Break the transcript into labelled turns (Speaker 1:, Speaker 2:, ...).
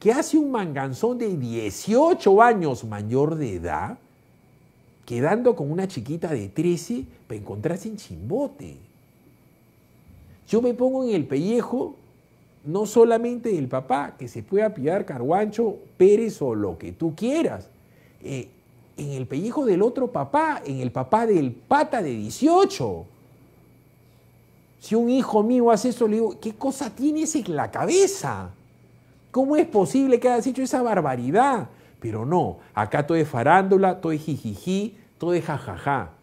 Speaker 1: que hace un manganzón de 18 años mayor de edad, quedando con una chiquita de 13 para encontrarse en chimbote. Yo me pongo en el pellejo no solamente del papá, que se pueda pillar Carguancho, Pérez o lo que tú quieras, eh, en el pellejo del otro papá, en el papá del pata de 18. Si un hijo mío hace eso, le digo, ¿qué cosa tienes en la cabeza? ¿Cómo es posible que hayas hecho esa barbaridad? Pero no, acá todo es farándula, todo es jijiji, todo es jajaja.